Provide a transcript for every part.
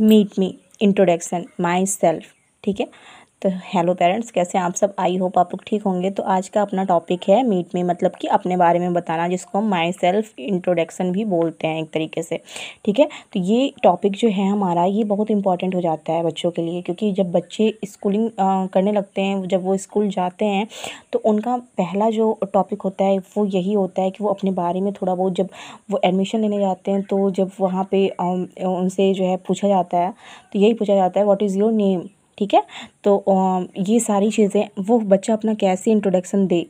meet me introduction myself ठीक है तो हेलो पेरेंट्स कैसे आप सब आई होप आप लोग ठीक होंगे तो आज का अपना टॉपिक है मीट में मतलब कि अपने बारे में बताना जिसको हम माई सेल्फ इंट्रोडक्शन भी बोलते हैं एक तरीके से ठीक है तो ये टॉपिक जो है हमारा ये बहुत इंपॉर्टेंट हो जाता है बच्चों के लिए क्योंकि जब बच्चे स्कूलिंग करने लगते हैं जब वो स्कूल जाते हैं तो उनका पहला जो टॉपिक होता है वो यही होता है कि वो अपने बारे में थोड़ा बहुत जब वो एडमिशन लेने जाते हैं तो जब वहाँ पर उनसे जो है पूछा जाता है तो यही पूछा जाता है वॉट इज़ योर नेम ठीक है तो ये सारी चीज़ें वो बच्चा अपना कैसे इंट्रोडक्शन दे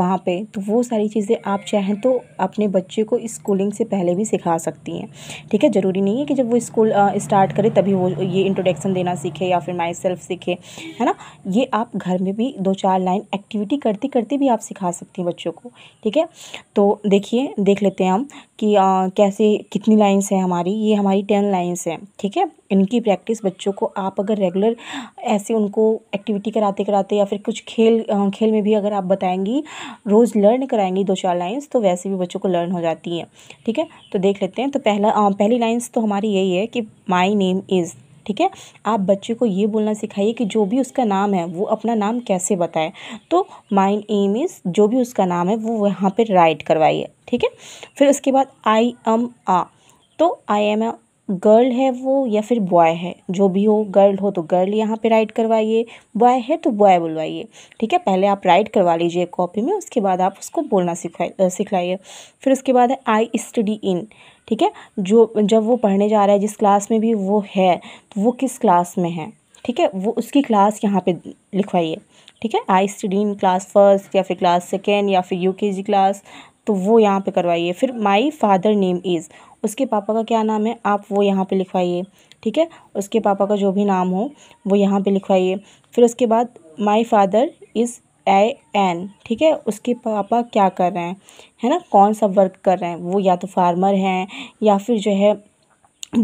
वहाँ पे तो वो सारी चीज़ें आप चाहें तो अपने बच्चे को स्कूलिंग से पहले भी सिखा सकती हैं ठीक है ज़रूरी नहीं है कि जब वो स्कूल स्टार्ट करे तभी वो ये इंट्रोडक्शन देना सीखे या फिर माई सेल्फ सीखे है ना ये आप घर में भी दो चार लाइन एक्टिविटी करते करते भी आप सिखा सकती हैं बच्चों को ठीक है तो देखिए देख लेते हैं हम कि आ, कैसे कितनी लाइन्स हैं हमारी ये हमारी टेन लाइन्स हैं ठीक है इनकी प्रैक्टिस बच्चों को आप अगर रेगुलर ऐसे उनको को एक्टिविटी कराते कराते या फिर कुछ खेल खेल में भी अगर आप बताएंगी रोज़ लर्न कराएंगी दो चार लाइन्स तो वैसे भी बच्चों को लर्न हो जाती हैं ठीक है तो देख लेते हैं तो पहला पहली लाइन्स तो हमारी यही है कि माई नेम इज़ ठीक है आप बच्चे को ये बोलना सिखाइए कि जो भी उसका नाम है वो अपना नाम कैसे बताए तो माइंड एम इज़ जो भी उसका नाम है वो वहाँ पर राइट करवाइए ठीक है फिर उसके बाद आई एम आ तो आई एम गर्ल है वो या फिर बॉय है जो भी हो गर्ल हो तो गर्ल यहाँ पे राइट करवाइए बॉय है तो बॉय बुलवाइए ठीक है पहले आप राइट करवा लीजिए कॉपी में उसके बाद आप उसको बोलना सिखाए सिखलाइए फिर उसके बाद है आई स्टडी इन ठीक है जो जब वो पढ़ने जा रहा है जिस क्लास में भी वो है तो वो किस क्लास में है ठीक है वो उसकी क्लास यहाँ पे लिखवाइए ठीक है I study in class first या फिर क्लास सेकेंड या फिर यू के जी क्लास तो वो यहाँ पे करवाइए फिर माई फादर नेम इज़ उसके पापा का क्या नाम है आप वो यहाँ पे लिखवाइए ठीक है उसके पापा का जो भी नाम हो वो यहाँ पे लिखवाइए फिर उसके बाद my father is a an ठीक है उसके पापा क्या कर रहे हैं है ना कौन सा वर्क कर रहे हैं वो या तो फार्मर हैं या फिर जो है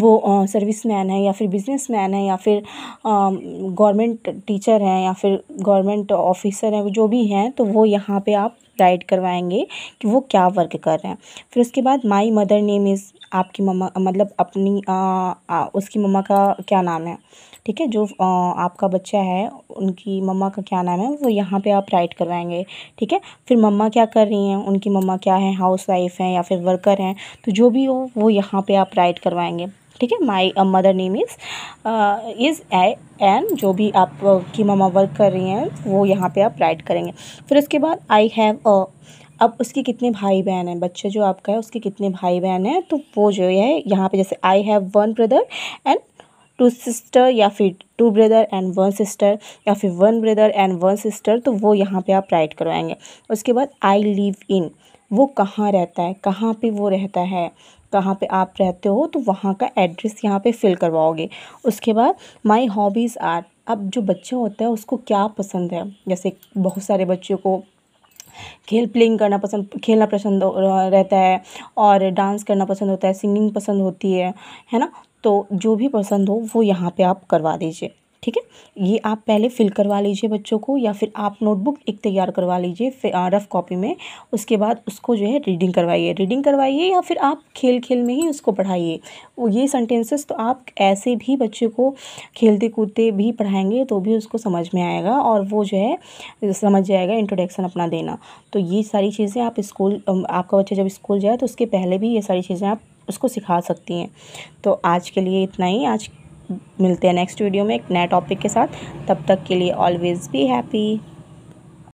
वो सर्विस मैन है या फिर बिजनेस मैन है या फिर गवर्नमेंट टीचर हैं या फिर गवर्नमेंट ऑफिसर हैं जो भी हैं तो वो यहाँ पे आप राइट करवाएंगे कि वो क्या वर्क कर रहे हैं फिर उसके बाद माई मदर नेम इज़ आपकी मम्मा मतलब अपनी आ, आ, उसकी मम्मा का क्या नाम है ठीक है जो आ, आपका बच्चा है उनकी मम्मा का क्या नाम है वो यहाँ पे आप राइट करवाएंगे ठीक है फिर मम्मा क्या कर रही हैं उनकी मम्मा क्या है हाउस वाइफ हैं या फिर वर्कर हैं तो जो भी हो वो यहाँ पे आप राइट करवाएंगे ठीक है my mother name is is a an जो भी आप uh, की ममा वर्क कर रही हैं वो यहाँ पे आप राइट करेंगे फिर उसके बाद आई हैव अ अब उसके कितने भाई बहन हैं बच्चे जो आपका है उसके कितने भाई बहन हैं तो वो जो है यहाँ पे जैसे I have one brother and two sister या फिर two brother and one sister या फिर one brother and one sister तो वो यहाँ पे आप राइट करवाएंगे उसके बाद आई लिव इन वो कहाँ रहता है कहाँ पे वो रहता है कहाँ पे आप रहते हो तो वहाँ का एड्रेस यहाँ पे फ़िल करवाओगे उसके बाद माय हॉबीज़ आर अब जो बच्चा होता है उसको क्या पसंद है जैसे बहुत सारे बच्चों को खेल प्लेइंग करना पसंद खेलना पसंद रहता है और डांस करना पसंद होता है सिंगिंग पसंद होती है है ना तो जो भी पसंद हो वो यहाँ पे आप करवा दीजिए ठीक है ये आप पहले फिल करवा लीजिए बच्चों को या फिर आप नोटबुक एक तैयार करवा लीजिए रफ़ कॉपी में उसके बाद उसको जो है रीडिंग करवाइए रीडिंग करवाइए या फिर आप खेल खेल में ही उसको पढ़ाइए ये सेंटेंसेस तो आप ऐसे भी बच्चे को खेलते कूदते भी पढ़ाएंगे तो भी उसको समझ में आएगा और वो जो है समझ जाएगा इंट्रोडक्शन अपना देना तो ये सारी चीज़ें आप स्कूल आपका बच्चा जब स्कूल जाए तो उसके पहले भी ये सारी चीज़ें आप उसको सिखा सकती हैं तो आज के लिए इतना ही आज मिलते हैं नेक्स्ट वीडियो में एक नए टॉपिक के साथ तब तक के लिए ऑलवेज़ बी हैप्पी